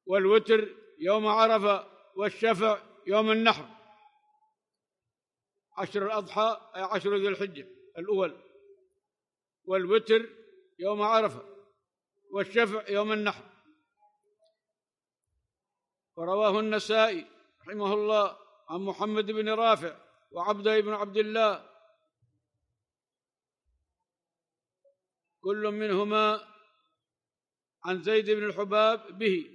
والوتر يوم عرفة والشفع يوم النحر عشر الأضحى أي عشر ذي الحجة الأول والوتر يوم عرفة والشفع يوم النحر ورواه النسائي رحمه الله عن محمد بن رافع وعبده بن عبد الله كل منهما عن زيد بن الحباب به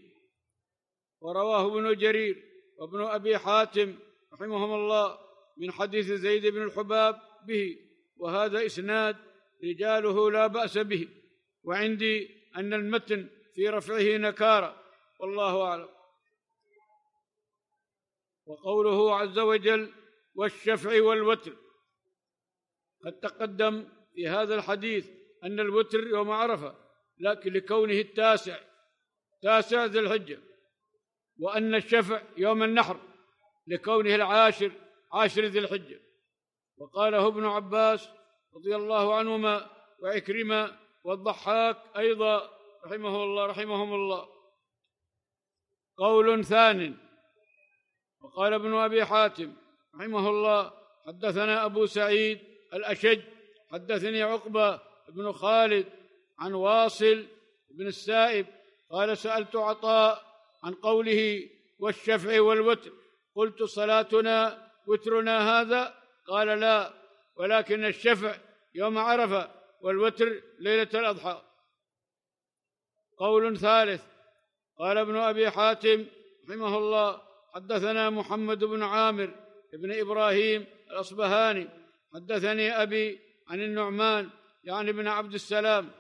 ورواه ابن جرير وابن أبي حاتم رحمهم الله من حديث زيد بن الحباب به وهذا إسناد رجاله لا بأس به وعندي أن المتن في رفعه نكارة والله أعلم وقوله عز وجل والشفع والوتر قد تقدم في هذا الحديث أن الوتر يوم عرفة لكن لكونه التاسع تاسع ذي الحجة وأن الشفع يوم النحر لكونه العاشر عاشر ذي الحجة وقاله ابن عباس رضي الله عنهما وعكرمة والضحاك أيضا رحمه الله رحمهم الله قول ثان وقال ابن أبي حاتم رحمه الله حدثنا أبو سعيد الأشج حدثني عقبة بن خالد عن واصل بن السائب قال سألت عطاء عن قوله والشفع والوتر قلت صلاتنا وترنا هذا قال لا ولكن الشفع يوم عرفه والوتر ليله الاضحى قول ثالث قال ابن ابي حاتم رحمه الله حدثنا محمد بن عامر بن ابراهيم الاصبهاني حدثني ابي عن النعمان يعني ابن عبد السلام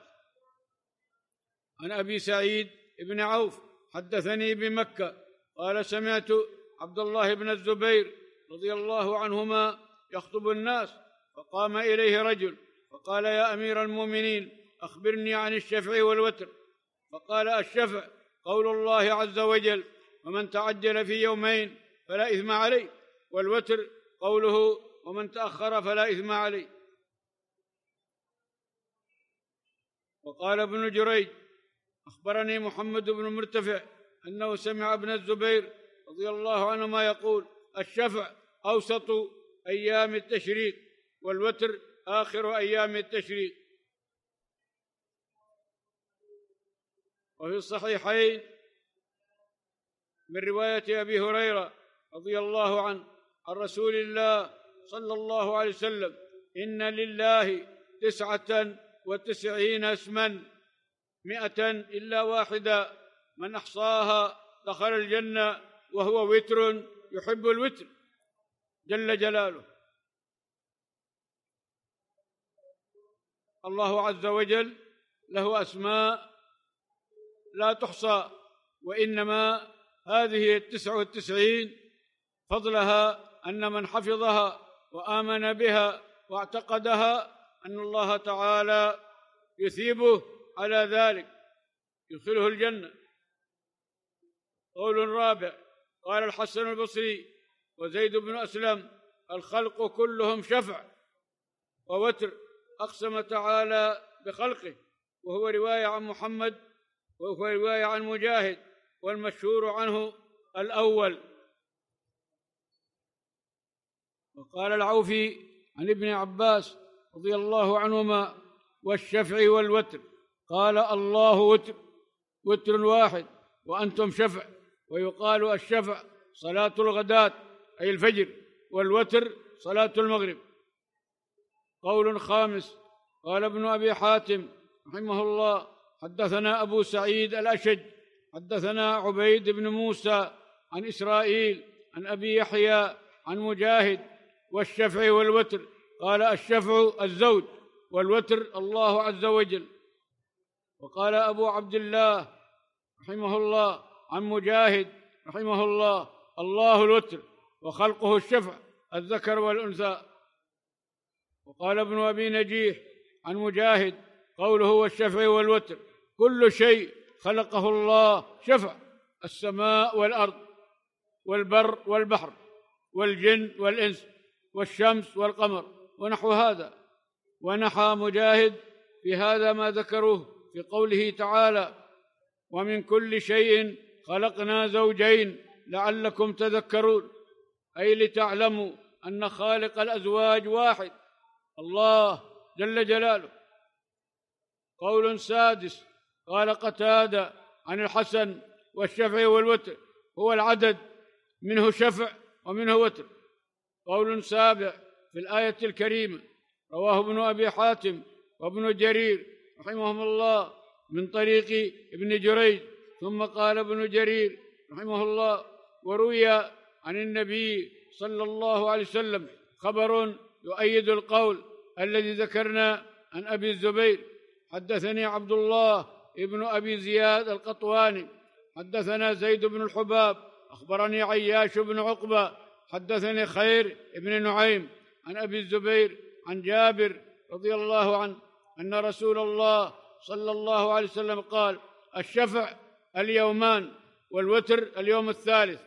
عن ابي سعيد بن عوف حدثني بمكة قال سمعت عبد الله بن الزبير رضي الله عنهما يخطب الناس فقام إليه رجل فقال يا أمير المؤمنين أخبرني عن الشفع والوتر فقال الشفع قول الله عز وجل ومن تعجل في يومين فلا إثم عليه والوتر قوله ومن تأخر فلا إثم عليه وقال ابن جريج أخبرني محمد بن مرتفع أنه سمع ابن الزبير رضي الله عنهما يقول الشفع أوسط أيام التشريق والوتر آخر أيام التشريق وفي الصحيحين من رواية أبي هريرة رضي الله عنه عن رسول الله صلى الله عليه وسلم إن لله تسعة وتسعين اسمًا مئة إلا واحدة من أحصاها دخل الجنة وهو وتر يحب الوتر جل جلاله الله عز وجل له أسماء لا تحصى وإنما هذه التسع والتسعين فضلها أن من حفظها وآمن بها واعتقدها أن الله تعالى يثيبه على ذلك يدخله الجنة قول رابع قال الحسن البصري وزيد بن أسلم الخلق كلهم شفع ووتر أقسم تعالى بخلقه وهو رواية عن محمد وهو رواية عن مجاهد والمشهور عنه الأول وقال العوفي عن ابن عباس رضي الله عنهما والشفع والوتر قال الله وتر وتر واحد وأنتم شفع ويقال الشفع صلاة الغداة أي الفجر والوتر صلاة المغرب قول خامس قال ابن أبي حاتم رحمه الله حدثنا أبو سعيد الأشج حدثنا عبيد بن موسى عن إسرائيل عن أبي يحيى عن مجاهد والشفع والوتر قال الشفع الزوج والوتر الله عز وجل وقال أبو عبد الله رحمه الله عن مجاهد رحمه الله الله الوتر وخلقه الشفع الذكر والأنثى وقال ابن أبي نجيح عن مجاهد قوله والشفع والوتر كل شيء خلقه الله شفع السماء والأرض والبر والبحر والجن والإنس والشمس والقمر ونحو هذا ونحى مجاهد في هذا ما ذكروه في قوله تعالى ومن كل شيء خلقنا زوجين لعلكم تذكرون اي لتعلموا ان خالق الازواج واحد الله جل جلاله قول سادس قال قتاده عن الحسن والشفع والوتر هو العدد منه شفع ومنه وتر قول سابع في الايه الكريمه رواه ابن ابي حاتم وابن جرير رحمهم الله من طريق ابن جريج ثم قال ابن جرير رحمه الله وروي عن النبي صلى الله عليه وسلم خبر يؤيد القول الذي ذكرنا عن ابي الزبير حدثني عبد الله ابن ابي زياد القطواني حدثنا زيد بن الحباب اخبرني عياش بن عقبه حدثني خير بن نعيم عن ابي الزبير عن جابر رضي الله عنه ان رسول الله صلى الله عليه وسلم قال الشفع اليومان والوتر اليوم الثالث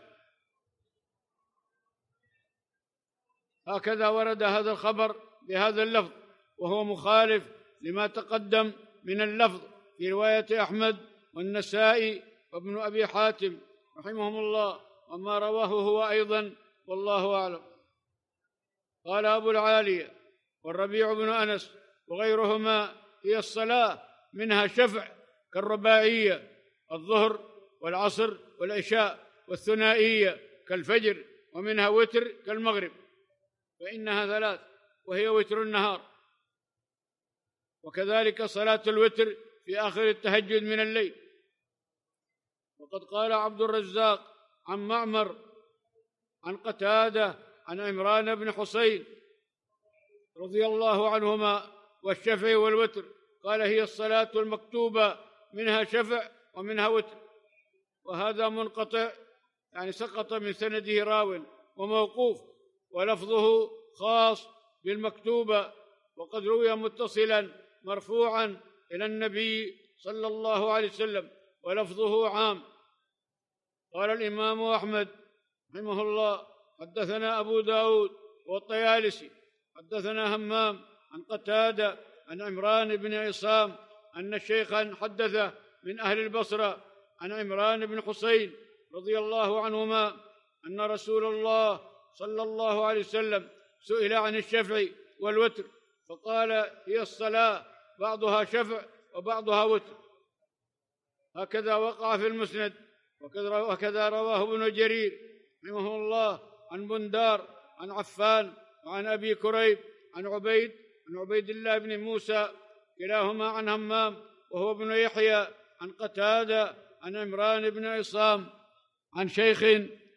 هكذا ورد هذا الخبر بهذا اللفظ وهو مخالف لما تقدم من اللفظ في روايه احمد والنسائي وابن ابي حاتم رحمهم الله وما رواه هو ايضا والله اعلم قال ابو العاليه والربيع بن انس وغيرهما هي الصلاة منها شفع كالرباعية الظهر والعصر والعشاء والثنائية كالفجر ومنها وتر كالمغرب فإنها ثلاث وهي وتر النهار وكذلك صلاة الوتر في آخر التهجد من الليل وقد قال عبد الرزاق عن معمر عن قتادة عن عمران بن حسين رضي الله عنهما والشفع والوتر قال هي الصلاة المكتوبة منها شفع ومنها وتر وهذا منقطع يعني سقط من سنده راو وموقوف ولفظه خاص بالمكتوبة وقد روي متصلا مرفوعا إلى النبي صلى الله عليه وسلم ولفظه عام قال الإمام أحمد رحمه الله حدثنا أبو داود والطيالسي حدثنا همام عن قتادة عن عمران بن عصام أن شيخا حدث من أهل البصرة عن عمران بن حسين رضي الله عنهما أن رسول الله صلى الله عليه وسلم سئل عن الشفع والوتر فقال هي الصلاة بعضها شفع وبعضها وتر هكذا وقع في المسند وكذا رواه ابن جرير رحمه الله عن بندار عن عفان وعن أبي كريب عن عبيد عن عبيد الله بن موسى كلاهما عن همام وهو ابن يحيى عن قتادة عن عمران بن عصام عن شيخ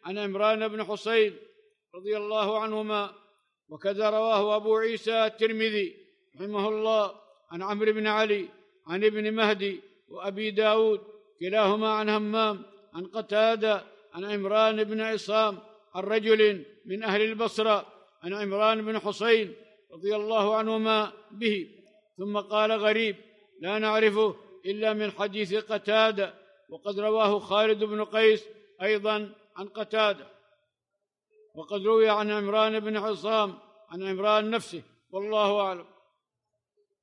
عن عمران بن حسين رضي الله عنهما وكذا رواه أبو عيسى الترمذي رحمه الله عن عمرو بن علي عن ابن مهدي وأبي داود كلاهما عن همام عن قتادة عن عمران بن عصام عن رجل من أهل البصرة عن عمران بن حسين رضي الله عنهما به ثم قال غريب لا نعرفه إلا من حديث قتادة وقد رواه خالد بن قيس أيضا عن قتادة وقد روي عن عمران بن عصام عن عمران نفسه والله أعلم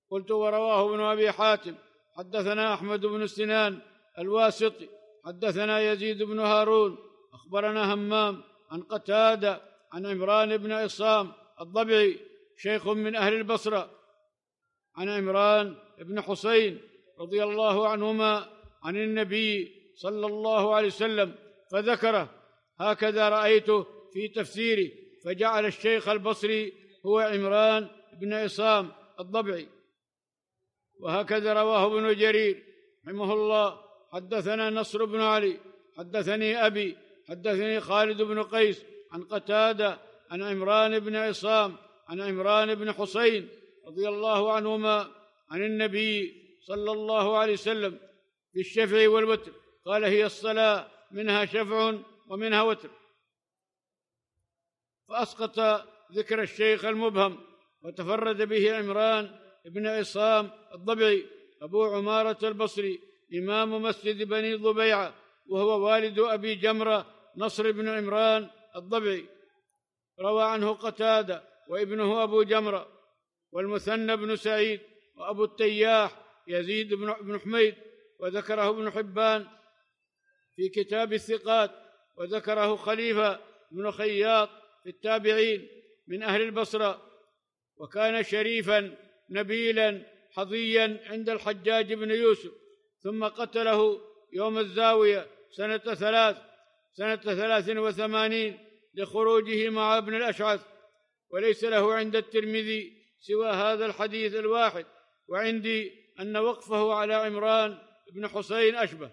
قلت ورواه ابن أبي حاتم حدثنا أحمد بن سنان الواسطي حدثنا يزيد بن هارون أخبرنا همام عن قتادة عن عمران بن عصام الضبعي شيخ من أهل البصرة عن عمران بن حسين رضي الله عنهما عن النبي صلى الله عليه وسلم فذكره هكذا رأيته في تفسيره فجعل الشيخ البصري هو عمران بن عصام الضبعي وهكذا رواه ابن جرير رحمه الله حدثنا نصر بن علي حدثني أبي حدثني خالد بن قيس عن قتادة عن عمران بن عصام عن عمران بن حسين رضي الله عنهما عن النبي صلى الله عليه وسلم بالشفع والوتر قال هي الصلاة منها شفع ومنها وتر فأسقط ذكر الشيخ المبهم وتفرد به عمران بن عصام الضبعي أبو عمارة البصري إمام مسجد بني ضبيعة وهو والد أبي جمرة نصر بن عمران الضبعي روى عنه قتادة وابنه أبو جمرة والمثنى بن سعيد وأبو التياح يزيد بن حميد وذكره ابن حبان في كتاب الثقات وذكره خليفة بن خياط في التابعين من أهل البصرة وكان شريفا نبيلا حظيا عند الحجاج بن يوسف ثم قتله يوم الزاوية سنة ثلاث سنة ثلاث وثمانين لخروجه مع ابن الأشعث وليس له عند الترمذي سوى هذا الحديث الواحد وعندي أن وقفه على عمران بن حسين أشبه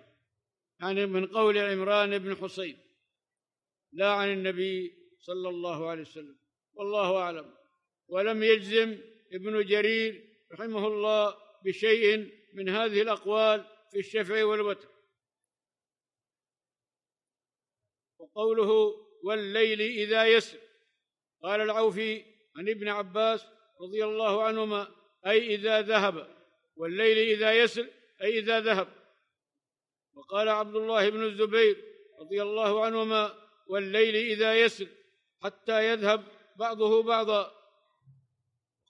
يعني من قول عمران بن حسين لا عن النبي صلى الله عليه وسلم والله أعلم ولم يجزم ابن جرير رحمه الله بشيء من هذه الأقوال في الشفع والوتر وقوله والليل إذا يسر قال العوفي عن ابن عباس رضي الله عنهما أي إذا ذهب والليل إذا يسر أي إذا ذهب وقال عبد الله بن الزبير رضي الله عنهما والليل إذا يسر حتى يذهب بعضه بعضا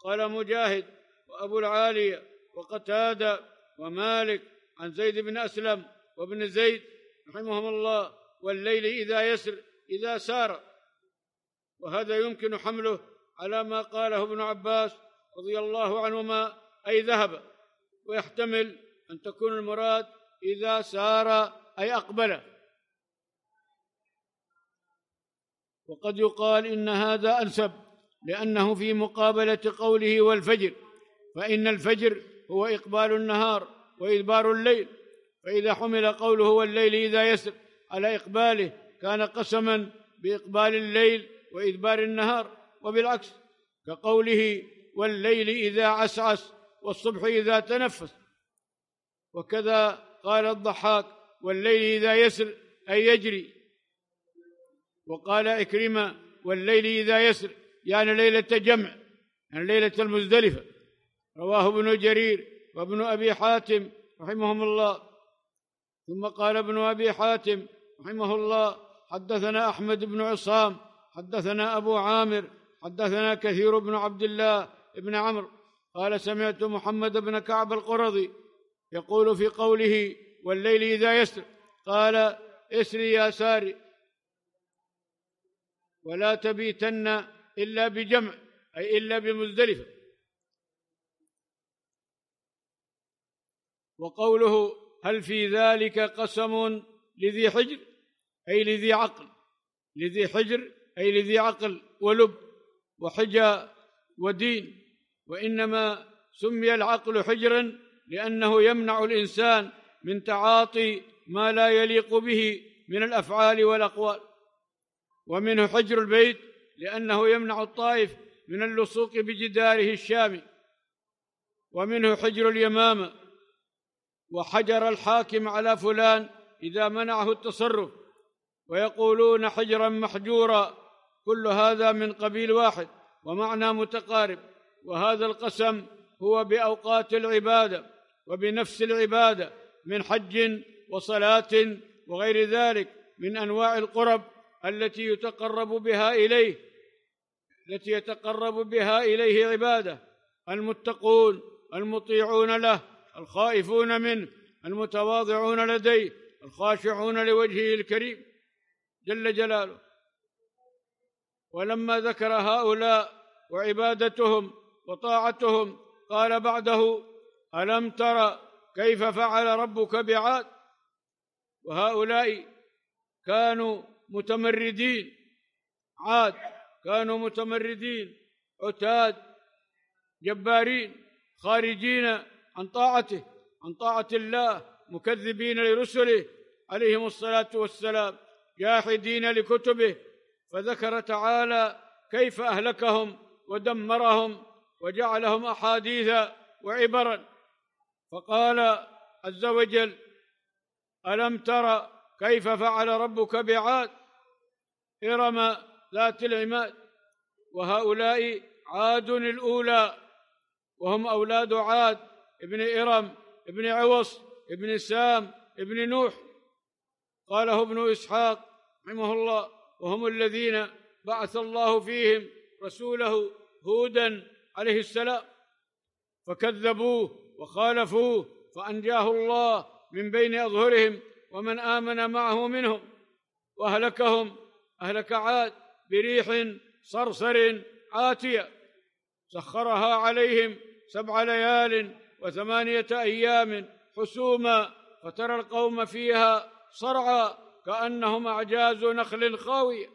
قال مجاهد وأبو العالية وقتادة ومالك عن زيد بن أسلم وابن زيد رحمهم الله والليل إذا يسر إذا سار وهذا يمكن حمله على ما قاله ابن عباس رضي الله عنهما أي ذهب ويحتمل أن تكون المراد إذا سار أي أقبل وقد يقال إن هذا أنسب لأنه في مقابلة قوله والفجر فإن الفجر هو إقبال النهار وإدبار الليل فإذا حمل قوله والليل إذا يسر على إقباله كان قسما بإقبال الليل وإدبار النهار وبالعكس كقوله والليل إذا عسعس والصبح إذا تنفس وكذا قال الضحاك والليل إذا يسر أي يجري وقال إكرمة والليل إذا يسر يعني ليلة جمع يعني ليلة المزدلفة رواه ابن جرير وابن أبي حاتم رحمهم الله ثم قال ابن أبي حاتم رحمه الله حدثنا أحمد بن عصام حدثنا أبو عامر حدثنا كثير بن عبد الله بن عمرو قال سمعت محمد بن كعب القرظي يقول في قوله والليل إذا يسر قال اسري يا ساري ولا تبيتن إلا بجمع أي إلا بمزدلفة وقوله هل في ذلك قسم لذي حجر أي لذي عقل لذي حجر أي لذي عقل ولب وحجة ودين وإنما سمي العقل حجرا لأنه يمنع الإنسان من تعاطي ما لا يليق به من الأفعال والأقوال ومنه حجر البيت لأنه يمنع الطائف من اللصوق بجداره الشامي ومنه حجر اليمامة وحجر الحاكم على فلان إذا منعه التصرف ويقولون حجرا محجورا كل هذا من قبيل واحد ومعنى متقارب وهذا القسم هو باوقات العباده وبنفس العباده من حج وصلاه وغير ذلك من انواع القرب التي يتقرب بها اليه التي يتقرب بها اليه عباده المتقون المطيعون له الخائفون منه المتواضعون لديه الخاشعون لوجهه الكريم جل جلاله ولما ذكر هؤلاء وعبادتهم وطاعتهم قال بعده الم تر كيف فعل ربك بعاد وهؤلاء كانوا متمردين عاد كانوا متمردين عتاد جبارين خارجين عن طاعته عن طاعه الله مكذبين لرسله عليهم الصلاه والسلام جاحدين لكتبه فذكر تعالى كيف اهلكهم ودمرهم وجعلهم احاديث وعبرا فقال عز وجل الم تر كيف فعل ربك بعاد ارم ذات العماد وهؤلاء عاد الاولى وهم اولاد عاد ابن ارم ابن عوص ابن سام ابن نوح قاله ابن اسحاق رحمه الله وهم الذين بعث الله فيهم رسوله هودا عليه السلام فكذبوه وخالفوه فانجاه الله من بين اظهرهم ومن امن معه منهم واهلكهم اهلك عاد بريح صرصر عاتيه سخرها عليهم سبع ليال وثمانيه ايام حسوما فترى القوم فيها صرعى كأنهم أعجاز نخل خاوية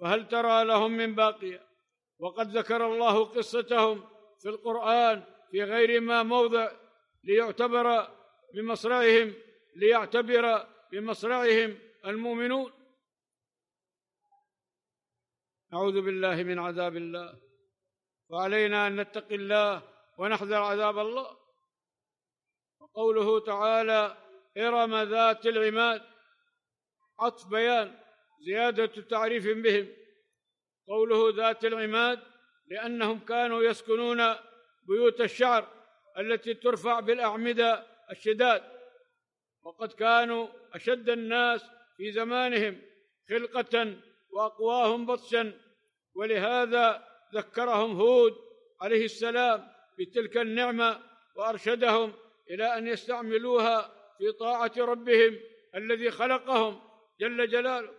فهل ترى لهم من باقية وقد ذكر الله قصتهم في القرآن في غير ما موضع ليعتبر بمصرعهم ليعتبر بمصرعهم المؤمنون نعوذ بالله من عذاب الله وعلينا أن نتقي الله ونحذر عذاب الله وقوله تعالى إرم ذات العماد عطف بيان زيادة تعريف بهم قوله ذات العماد لأنهم كانوا يسكنون بيوت الشعر التي ترفع بالأعمدة الشداد وقد كانوا أشد الناس في زمانهم خلقة وأقواهم بطشا ولهذا ذكرهم هود عليه السلام بتلك النعمة وأرشدهم إلى أن يستعملوها في طاعة ربهم الذي خلقهم جل جلاله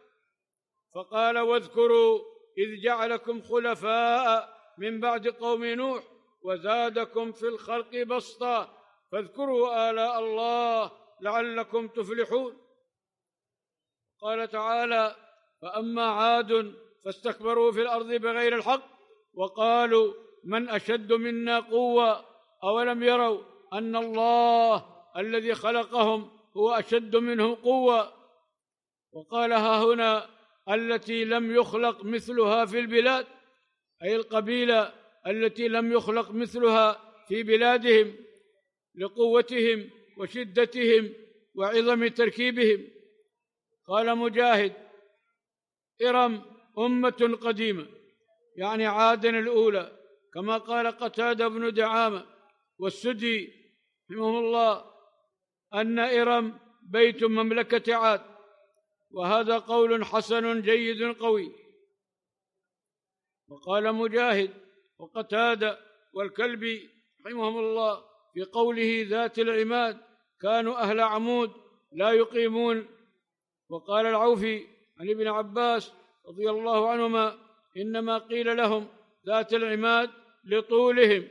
فقال واذكروا إذ جعلكم خلفاء من بعد قوم نوح وزادكم في الخلق بسطا فاذكروا آلاء الله لعلكم تفلحون قال تعالى فأما عاد فاستكبروا في الأرض بغير الحق وقالوا من أشد منا قوة أولم يروا أن الله الذي خلقهم هو أشد منهم قوة وقال ها هنا التي لم يخلق مثلها في البلاد أي القبيلة التي لم يخلق مثلها في بلادهم لقوتهم وشدتهم وعظم تركيبهم قال مجاهد إرم أمة قديمة يعني عادن الأولى كما قال قتادة بن دعامة والسدي رحمه الله أن إرم بيت مملكة عاد وهذا قول حسن جيد قوي وقال مجاهد وقتاد والكلبي رحمهم الله في قوله ذات العماد كانوا أهل عمود لا يقيمون وقال العوفي عن ابن عباس رضي الله عنهما إنما قيل لهم ذات العماد لطولهم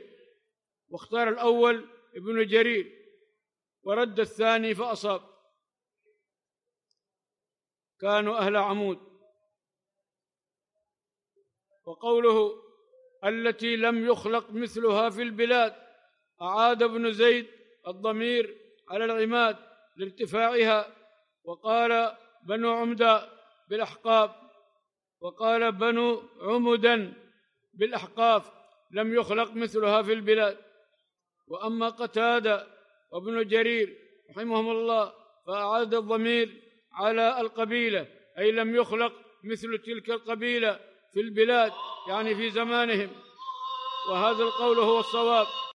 واختار الأول ابن جرير ورد الثاني فأصاب كانوا أهل عمود وقوله التي لم يخلق مثلها في البلاد أعاد ابن زيد الضمير على العماد لارتفاعها وقال بنو عمدة بالأحقاب وقال بنو عمدا بالأحقاف لم يخلق مثلها في البلاد وأما قتادة وابن جرير رحمهم الله فأعاد الضمير على القبيلة أي لم يخلق مثل تلك القبيلة في البلاد يعني في زمانهم وهذا القول هو الصواب